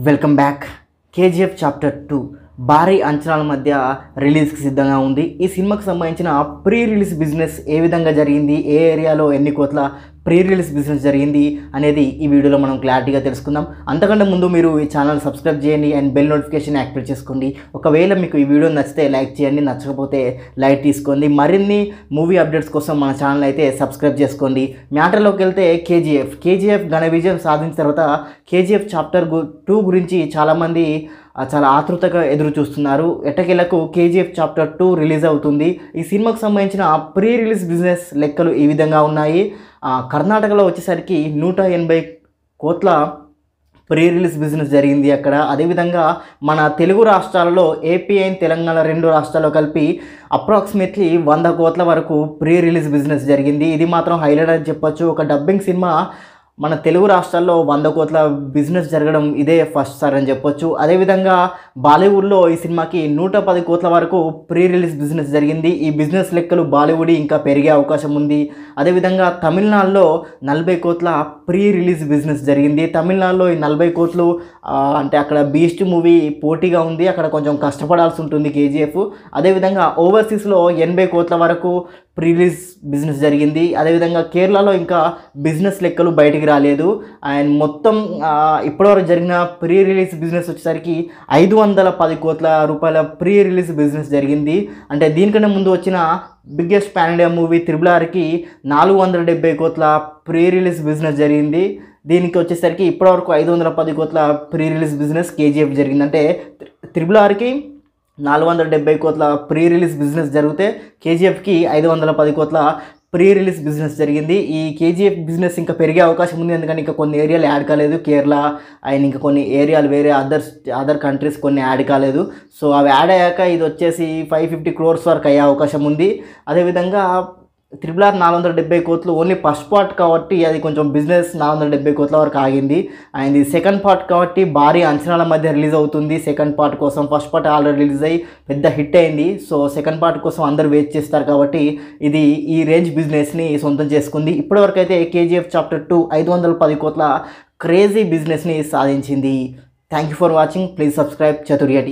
Welcome back. KGF Chapter 2 భారీ అంచనాల మధ్య రిలీజ్కి సిద్ధంగా ఉంది ఈ సినిమాకు సంబంధించిన ప్రీ రిలీజ్ బిజినెస్ ఏ విధంగా జరిగింది ఏ ఏరియాలో ఎన్ని కోట్ల ప్రీ రిలీజ్ బిజినెస్ జరిగింది అనేది ఈ వీడియోలో మనం క్లారిటీగా తెలుసుకుందాం అంతకంటే ముందు మీరు ఈ ఛానల్ సబ్స్క్రైబ్ చేయండి అండ్ బెల్ నోటిఫికేషన్ యాక్టివేట్ చేసుకోండి ఒకవేళ మీకు ఈ వీడియో నచ్చితే లైక్ చేయండి నచ్చకపోతే లైక్ తీసుకోండి మరిన్ని మూవీ అప్డేట్స్ కోసం మన ఛానల్ అయితే సబ్స్క్రైబ్ చేసుకోండి మ్యాటర్లోకి వెళ్తే కేజీఎఫ్ కేజీఎఫ్ ఘన విజయం సాధించిన తర్వాత కేజీఎఫ్ చాప్టర్ టూ గురించి చాలామంది చాలా ఆతృతగా ఎదురు చూస్తున్నారు ఎట్టకేలకు కేజీఎఫ్ చాప్టర్ టూ రిలీజ్ అవుతుంది ఈ సినిమాకు సంబంధించిన ప్రీ రిలీజ్ బిజినెస్ లెక్కలు ఈ విధంగా ఉన్నాయి కర్ణాటకలో వచ్చేసరికి నూట ఎనభై కోట్ల ప్రీ రిలీజ్ బిజినెస్ జరిగింది అక్కడ అదేవిధంగా మన తెలుగు రాష్ట్రాలలో ఏపీ అండ్ తెలంగాణ రెండు రాష్ట్రాల్లో కలిపి అప్రాక్సిమేట్లీ వంద కోట్ల వరకు ప్రీ రిలీజ్ బిజినెస్ జరిగింది ఇది మాత్రం హైలైట్ అని చెప్పొచ్చు ఒక డబ్బింగ్ సినిమా మన తెలుగు రాష్ట్రాల్లో వంద కోట్ల బిజినెస్ జరగడం ఇదే ఫస్ట్ సార్ అని చెప్పొచ్చు అదేవిధంగా బాలీవుడ్లో ఈ సినిమాకి నూట పది కోట్ల వరకు ప్రీ రిలీజ్ బిజినెస్ జరిగింది ఈ బిజినెస్ లెక్కలు బాలీవుడ్ ఇంకా పెరిగే అవకాశం ఉంది అదేవిధంగా తమిళనాడులో నలభై కోట్ల ప్రీ రిలీజ్ బిజినెస్ జరిగింది తమిళనాడులో ఈ నలభై కోట్లు అంటే అక్కడ బీస్ట్ మూవీ పోటీగా ఉంది అక్కడ కొంచెం కష్టపడాల్సి ఉంటుంది కేజీఎఫ్ అదేవిధంగా ఓవర్సీస్లో ఎనభై కోట్ల వరకు ప్రీ రిలీజ్ బిజినెస్ జరిగింది అదేవిధంగా కేరళలో ఇంకా బిజినెస్ లెక్కలు బయటికి రాలేదు అండ్ మొత్తం ఇప్పటివరకు జరిగిన ప్రీ రిలీజ్ బిజినెస్ వచ్చేసరికి ఐదు వందల పది కోట్ల రూపాయల ప్రీ రిలీజ్ బిజినెస్ జరిగింది అంటే దీనికంటే ముందు వచ్చిన biggest pan India movie triple ఆర్కి నాలుగు వందల డెబ్బై కోట్ల ప్రీ రిలీజ్ బిజినెస్ జరిగింది దీనికి వచ్చేసరికి ఇప్పటివరకు ఐదు వందల పది కోట్ల ప్రీ రిలీజ్ బిజినెస్ కేజీఎఫ్ జరిగింది అంటే త్రిబుల్ ఆర్కి నాలుగు వందల డెబ్బై కోట్ల ప్రీ రిలీజ్ బిజినెస్ జరిగితే కేజీఎఫ్కి ఐదు వందల పది కోట్ల ప్రీ రిలీజ్ బిజినెస్ జరిగింది ఈ కేజీఎఫ్ బిజినెస్ ఇంకా పెరిగే అవకాశం ఉంది ఎందుకంటే ఇంకా కొన్ని ఏరియాలు యాడ్ కాలేదు కేరళ అండ్ ఇంకా కొన్ని ఏరియాలు వేరే అదర్స్ అదర్ కంట్రీస్ కొన్ని యాడ్ కాలేదు సో అవి యాడ్ అయ్యాక ఇది వచ్చేసి ఫైవ్ ఫిఫ్టీ క్రోర్స్ వరకు అయ్యే అవకాశం ఉంది అదేవిధంగా త్రిబుల్ ఆర్ నాలుగు వందల డెబ్బై కోట్లు ఓన్లీ ఫస్ట్ పార్ట్ కాబట్టి అది కొంచెం బిజినెస్ నాలుగు వందల డెబ్బై కోట్ల వరకు ఆగింది అండ్ ఇది సెకండ్ పార్ట్ కాబట్టి భారీ అంచనాల మధ్య రిలీజ్ అవుతుంది సెకండ్ పార్ట్ కోసం ఫస్ట్ పార్ట్ ఆల్రెడీ రిలీజ్ అయ్యి పెద్ద హిట్ అయింది సో సెకండ్ పార్ట్ కోసం అందరు వెయిట్ చేస్తారు కాబట్టి ఇది ఈ రేంజ్ బిజినెస్ని సొంతం చేసుకుంది ఇప్పటివరకు అయితే కేజీఎఫ్ చాప్టర్ టూ ఐదు వందల పది కోట్ల క్రేజీ బిజినెస్ని సాధించింది thank you for watching please subscribe చతుర్యటి